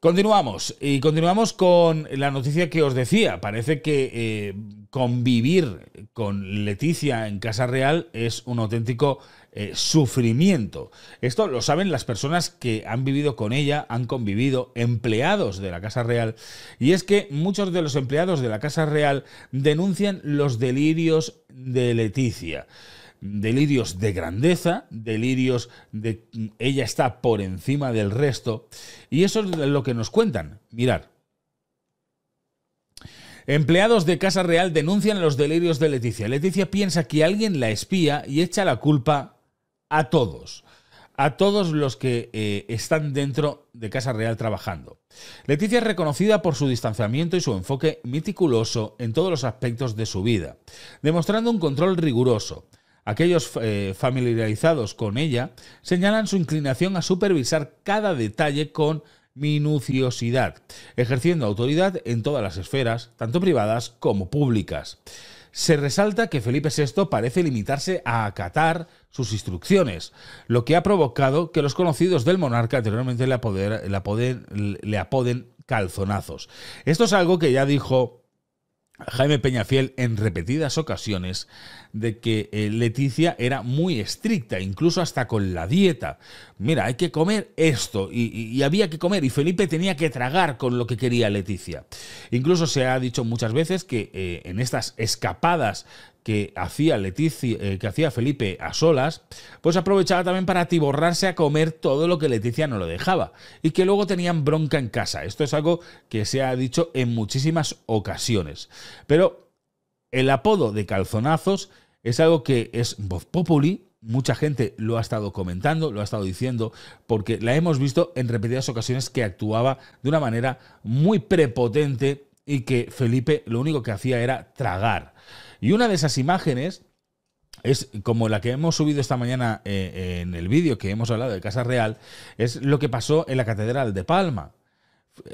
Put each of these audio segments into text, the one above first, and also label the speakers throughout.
Speaker 1: Continuamos y continuamos con la noticia que os decía. Parece que eh, convivir con Leticia en Casa Real es un auténtico eh, sufrimiento. Esto lo saben las personas que han vivido con ella, han convivido, empleados de la Casa Real. Y es que muchos de los empleados de la Casa Real denuncian los delirios de Leticia delirios de grandeza, delirios de ella está por encima del resto. Y eso es lo que nos cuentan. Mirar. Empleados de Casa Real denuncian los delirios de Leticia. Leticia piensa que alguien la espía y echa la culpa a todos a todos los que eh, están dentro de Casa Real trabajando. Leticia es reconocida por su distanciamiento y su enfoque meticuloso en todos los aspectos de su vida, demostrando un control riguroso. Aquellos eh, familiarizados con ella señalan su inclinación a supervisar cada detalle con minuciosidad, ejerciendo autoridad en todas las esferas, tanto privadas como públicas. Se resalta que Felipe VI parece limitarse a acatar sus instrucciones, lo que ha provocado que los conocidos del monarca anteriormente le apoden calzonazos. Esto es algo que ya dijo Jaime Peñafiel en repetidas ocasiones de que eh, Leticia era muy estricta, incluso hasta con la dieta. Mira, hay que comer esto y, había que comer y Felipe tenía que tragar con lo que quería Leticia. Incluso se ha dicho muchas veces que eh, en estas escapadas que hacía, eh, que hacía Felipe a solas, pues aprovechaba también para atiborrarse a comer todo lo que Leticia no lo dejaba y que luego tenían bronca en casa. Esto es algo que se ha dicho en muchísimas ocasiones. Pero el apodo de calzonazos es algo que es voz populi, mucha gente lo ha estado comentando, lo ha estado diciendo, porque la hemos visto en repetidas ocasiones que actuaba de una manera muy prepotente y que Felipe lo único que hacía era tragar. Y una de esas imágenes es como la que hemos subido esta mañana eh, en el vídeo que hemos hablado de Casa Real, es lo que pasó en la Catedral de Palma.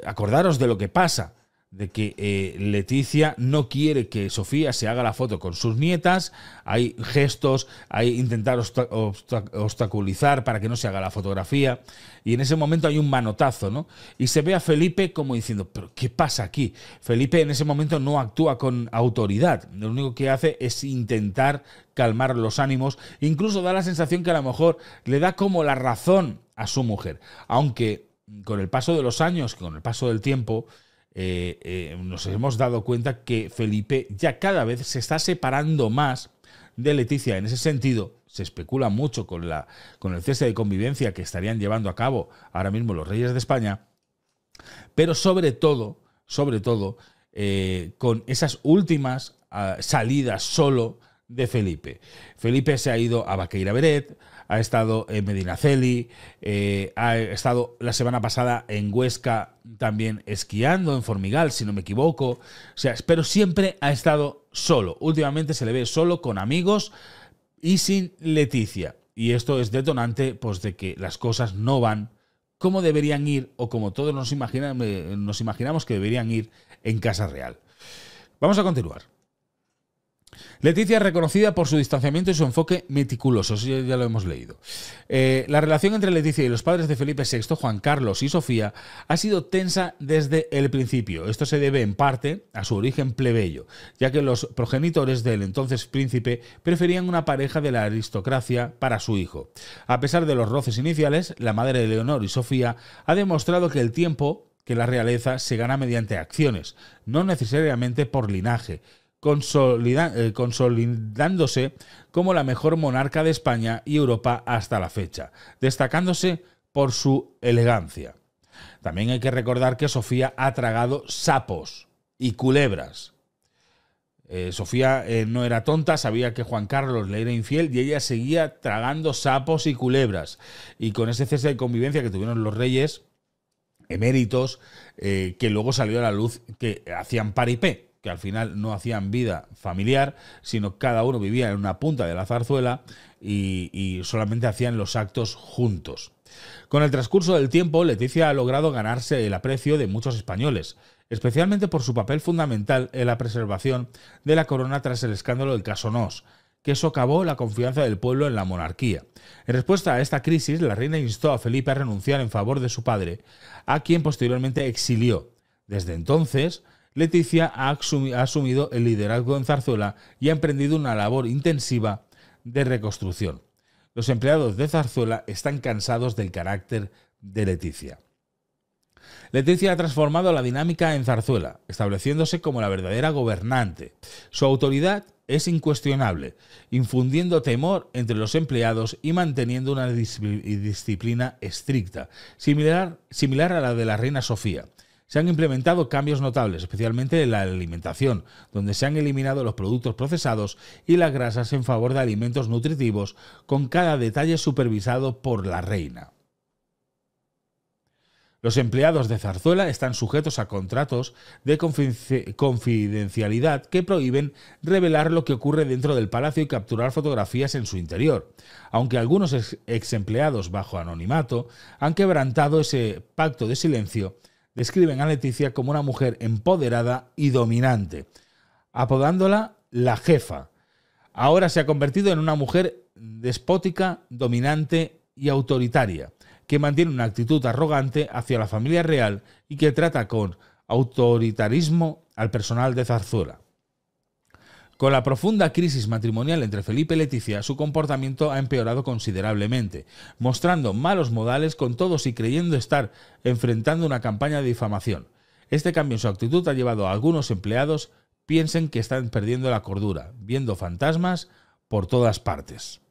Speaker 1: Acordaros de lo que pasa de que eh, Leticia no quiere que Sofía se haga la foto con sus nietas. Hay gestos, hay intentar obstaculizar para que no se haga la fotografía. Y en ese momento hay un manotazo, ¿no? Y se ve a Felipe como diciendo, pero ¿qué pasa aquí? Felipe en ese momento no actúa con autoridad. Lo único que hace es intentar calmar los ánimos. Incluso da la sensación que a lo mejor le da como la razón a su mujer. Aunque con el paso de los años, con el paso del tiempo, eh, eh, nos hemos dado cuenta que Felipe ya cada vez se está separando más de Leticia. En ese sentido, se especula mucho con, la, con el cese de convivencia que estarían llevando a cabo ahora mismo los reyes de España, pero sobre todo, sobre todo, eh, con esas últimas ah, salidas solo de Felipe. Felipe se ha ido a Baqueira Beret, ha estado en Medinaceli, eh, ha estado la semana pasada en Huesca también esquiando, en Formigal, si no me equivoco. O sea, pero siempre ha estado solo. Últimamente se le ve solo con amigos y sin Leticia. Y esto es detonante pues, de que las cosas no van como deberían ir o como todos nos imaginamos que deberían ir en Casa Real. Vamos a continuar. Leticia es reconocida por su distanciamiento y su enfoque meticuloso, ya lo hemos leído. Eh, la relación entre Leticia y los padres de Felipe VI, Juan Carlos y Sofía, ha sido tensa desde el principio. Esto se debe en parte a su origen plebeyo, ya que los progenitores del entonces príncipe preferían una pareja de la aristocracia para su hijo. A pesar de los roces iniciales, la madre de Leonor y Sofía ha demostrado que el tiempo que la realeza se gana mediante acciones, no necesariamente por linaje. Eh, consolidándose como la mejor monarca de España y Europa hasta la fecha, destacándose por su elegancia. También hay que recordar que Sofía ha tragado sapos y culebras. Eh, Sofía eh, no era tonta, sabía que Juan Carlos le era infiel y ella seguía tragando sapos y culebras. Y con ese cese de convivencia que tuvieron los reyes eméritos, que luego salió a la luz que hacían paripé que al final no hacían vida familiar, sino cada uno vivía en una punta de la zarzuela y, solamente hacían los actos juntos. Con el transcurso del tiempo, Leticia ha logrado ganarse el aprecio de muchos españoles, especialmente por su papel fundamental en la preservación de la corona tras el escándalo del caso que socavó la confianza del pueblo en la monarquía. En respuesta a esta crisis, la reina instó a Felipe a renunciar en favor de su padre, a quien posteriormente exilió. Desde entonces, Leticia ha asumido el liderazgo en Zarzuela y ha emprendido una labor intensiva de reconstrucción. Los empleados de Zarzuela están cansados del carácter de Leticia. Leticia ha transformado la dinámica en Zarzuela, estableciéndose como la verdadera gobernante. Su autoridad es incuestionable, infundiendo temor entre los empleados y manteniendo una disciplina estricta, similar, similar a la de la reina Sofía. Se han implementado cambios notables, especialmente en la alimentación, donde se han eliminado los productos procesados y las grasas en favor de alimentos nutritivos, con cada detalle supervisado por la reina. Los empleados de Zarzuela están sujetos a contratos de confidencialidad que prohíben revelar lo que ocurre dentro del palacio y capturar fotografías en su interior, aunque algunos ex empleados bajo anonimato han quebrantado ese pacto de silencio describen a Leticia como una mujer empoderada y dominante, apodándola la jefa. Ahora se ha convertido en una mujer despótica, dominante y autoritaria, que mantiene una actitud arrogante hacia la familia real y que trata con autoritarismo al personal de Zarzuela. Con la profunda crisis matrimonial entre Felipe y Leticia, su comportamiento ha empeorado considerablemente, mostrando malos modales con todos y creyendo estar enfrentando una campaña de difamación. Este cambio en su actitud ha llevado a algunos empleados piensen que están perdiendo la cordura, viendo fantasmas por todas partes.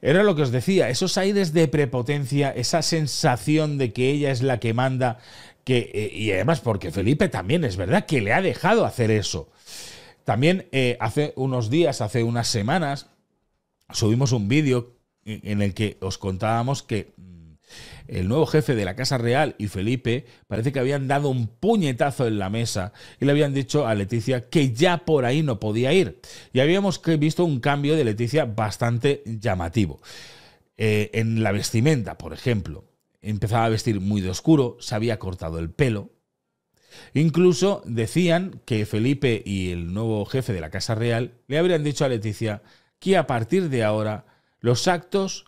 Speaker 1: Era lo que os decía, esos aires de prepotencia, esa sensación de que ella es la que manda, que, eh, y además porque Felipe también es verdad que le ha dejado hacer eso. También eh, hace unos días, hace unas semanas, subimos un vídeo en el que os contábamos que mm, el nuevo jefe de la Casa Real y Felipe parece que habían dado un puñetazo en la mesa y le habían dicho a Leticia que ya por ahí no podía ir. Y habíamos visto un cambio de Leticia bastante llamativo. Eh, en la vestimenta, por ejemplo, empezaba a vestir muy de oscuro, se había cortado el pelo, Incluso decían que Felipe y el nuevo jefe de la Casa Real le habrían dicho a Leticia que a partir de ahora los actos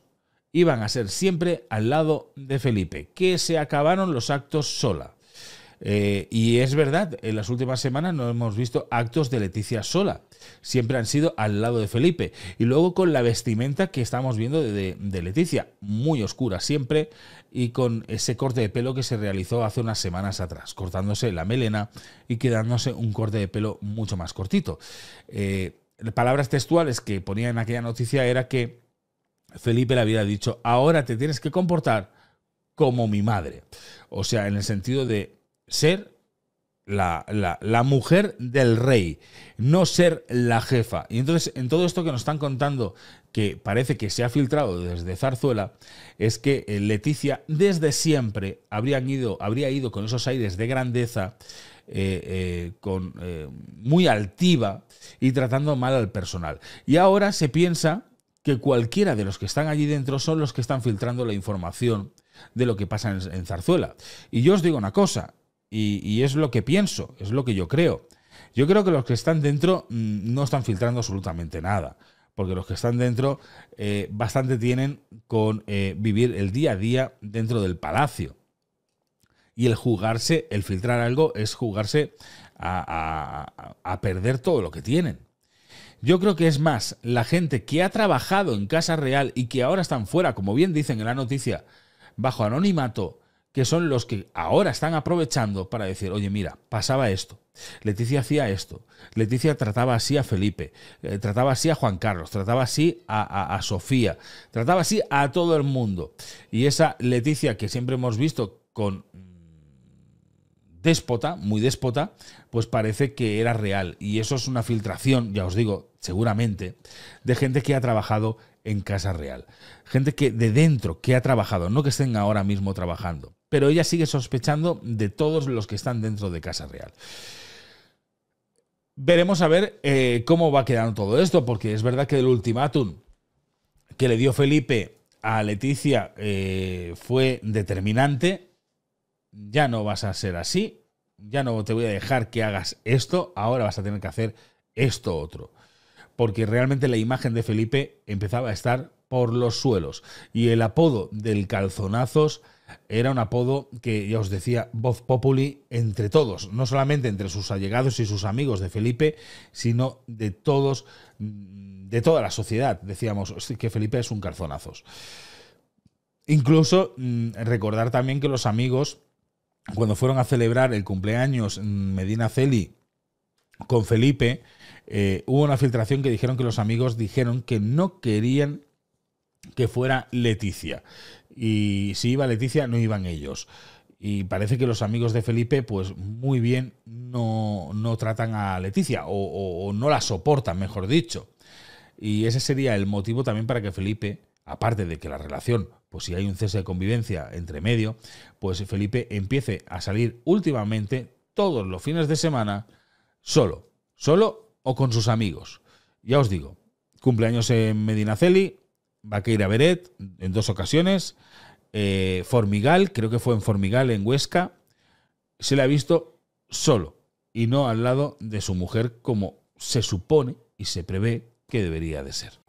Speaker 1: iban a ser siempre al lado de Felipe, que se acabaron los actos sola. Eh, y es verdad, en las últimas semanas no hemos visto actos de Leticia sola. Siempre han sido al lado de Felipe. Y luego con la vestimenta que estamos viendo de, Leticia, muy oscura siempre, y con ese corte de pelo que se realizó hace unas semanas atrás, cortándose la melena y quedándose un corte de pelo mucho más cortito. Eh, palabras textuales que ponía en aquella noticia era que Felipe le había dicho, ahora te tienes que comportar como mi madre. O sea, en el sentido de ser la, mujer del rey, no ser la jefa. Y entonces, en todo esto que nos están contando, que parece que se ha filtrado desde Zarzuela, es que eh, Leticia desde siempre habrían ido, habría ido con esos aires de grandeza, eh, eh, con, muy altiva y tratando mal al personal. Y ahora se piensa que cualquiera de los que están allí dentro son los que están filtrando la información de lo que pasa en Zarzuela. Y yo os digo una cosa, y, es lo que pienso, es lo que yo creo. Yo creo que los que están dentro mm, no están filtrando absolutamente nada, porque los que están dentro eh, bastante tienen con eh, vivir el día a día dentro del palacio. Y el jugarse, el filtrar algo es jugarse a perder todo lo que tienen. Yo creo que es más la gente que ha trabajado en Casa Real y que ahora están fuera, como bien dicen en la noticia, bajo anonimato, que son los que ahora están aprovechando para decir, oye, mira, pasaba esto, Leticia hacía esto, Leticia trataba así a Felipe, eh, trataba así a Juan Carlos, trataba así a, a, Sofía, trataba así a todo el mundo. Y esa Leticia que siempre hemos visto con mm, déspota, muy déspota, pues parece que era real. Y eso es una filtración, ya os digo, seguramente, de gente que ha trabajado en Casa Real. Gente que de dentro, que ha trabajado, no que estén ahora mismo trabajando. Pero ella sigue sospechando de todos los que están dentro de Casa Real. Veremos a ver eh, cómo va quedando todo esto, porque es verdad que el ultimátum que le dio Felipe a Leticia eh, fue determinante. Ya no vas a ser así, ya no te voy a dejar que hagas esto, ahora vas a tener que hacer esto otro porque realmente la imagen de Felipe empezaba a estar por los suelos. Y el apodo del calzonazos era un apodo que, ya os decía, voz populi entre todos, no solamente entre sus allegados y sus amigos de Felipe, sino de todos, de toda la sociedad. Decíamos que Felipe es un calzonazos. Incluso mm, recordar también que los amigos, cuando fueron a celebrar el cumpleaños mm, Medina Celi con Felipe, eh, hubo una filtración que dijeron que los amigos dijeron que no querían que fuera Leticia. Y si iba Leticia, no iban ellos. Y parece que los amigos de Felipe, pues muy bien, no, no tratan a Leticia o, o no la soportan, mejor dicho. Y ese sería el motivo también para que Felipe, aparte de que la relación, pues si hay un cese de convivencia entre medio, pues Felipe empiece a salir últimamente todos los fines de semana solo, solo o con sus amigos. Ya os digo, cumpleaños en Medinaceli, a Beret en dos ocasiones, eh, Formigal, creo que fue en Formigal, en Huesca, se le ha visto solo y no al lado de su mujer como se supone y se prevé que debería de ser.